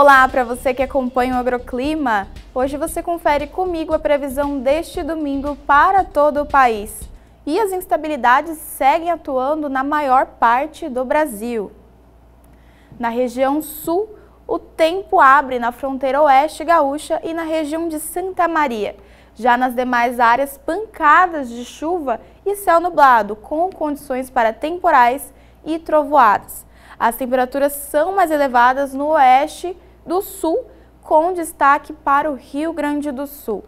Olá para você que acompanha o Agroclima. Hoje você confere comigo a previsão deste domingo para todo o país. E as instabilidades seguem atuando na maior parte do Brasil. Na região sul, o tempo abre na fronteira oeste gaúcha e na região de Santa Maria. Já nas demais áreas, pancadas de chuva e céu nublado, com condições para temporais e trovoadas. As temperaturas são mais elevadas no oeste do Sul, com destaque para o Rio Grande do Sul.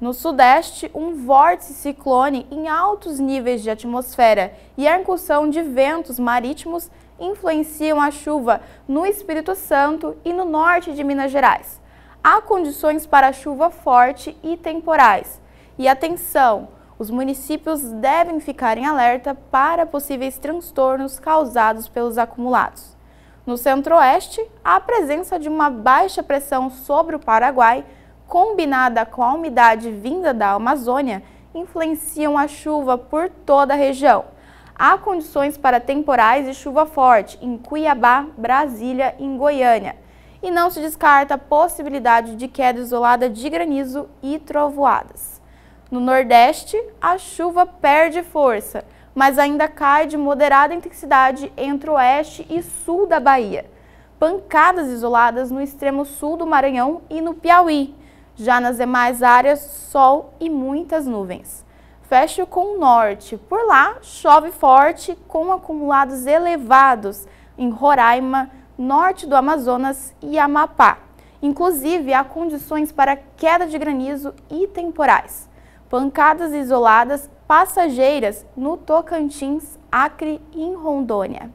No Sudeste, um vórtice ciclone em altos níveis de atmosfera e a incursão de ventos marítimos influenciam a chuva no Espírito Santo e no norte de Minas Gerais. Há condições para chuva forte e temporais. E atenção, os municípios devem ficar em alerta para possíveis transtornos causados pelos acumulados. No centro-oeste, a presença de uma baixa pressão sobre o Paraguai, combinada com a umidade vinda da Amazônia, influenciam a chuva por toda a região. Há condições para temporais e chuva forte em Cuiabá, Brasília e Goiânia. E não se descarta a possibilidade de queda isolada de granizo e trovoadas. No Nordeste, a chuva perde força mas ainda cai de moderada intensidade entre oeste e sul da Bahia. Pancadas isoladas no extremo sul do Maranhão e no Piauí. Já nas demais áreas, sol e muitas nuvens. Fecho com o norte. Por lá, chove forte com acumulados elevados em Roraima, norte do Amazonas e Amapá. Inclusive, há condições para queda de granizo e temporais. Pancadas isoladas passageiras no Tocantins, Acre e em Rondônia.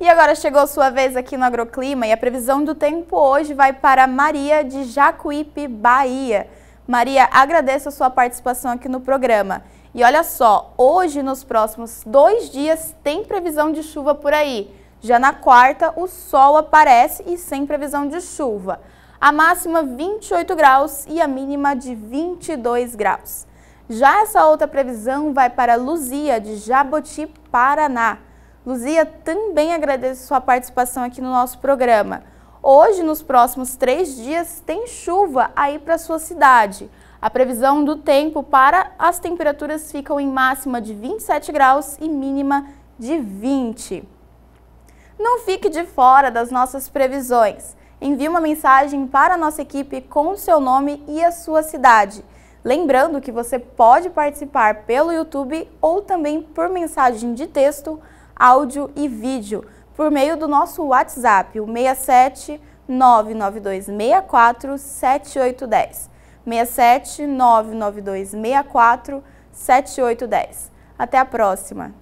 E agora chegou sua vez aqui no Agroclima e a previsão do tempo hoje vai para Maria de Jacuípe, Bahia. Maria, agradeço a sua participação aqui no programa. E olha só, hoje nos próximos dois dias tem previsão de chuva por aí. Já na quarta, o sol aparece e sem previsão de chuva a máxima 28 graus e a mínima de 22 graus. Já essa outra previsão vai para Luzia, de Jaboti, Paraná. Luzia, também agradeço sua participação aqui no nosso programa. Hoje, nos próximos três dias, tem chuva aí para sua cidade. A previsão do tempo para as temperaturas ficam em máxima de 27 graus e mínima de 20. Não fique de fora das nossas previsões envie uma mensagem para a nossa equipe com o seu nome e a sua cidade. Lembrando que você pode participar pelo YouTube ou também por mensagem de texto, áudio e vídeo por meio do nosso WhatsApp, o 67 992 64 7810. 67 992 64 7810. Até a próxima!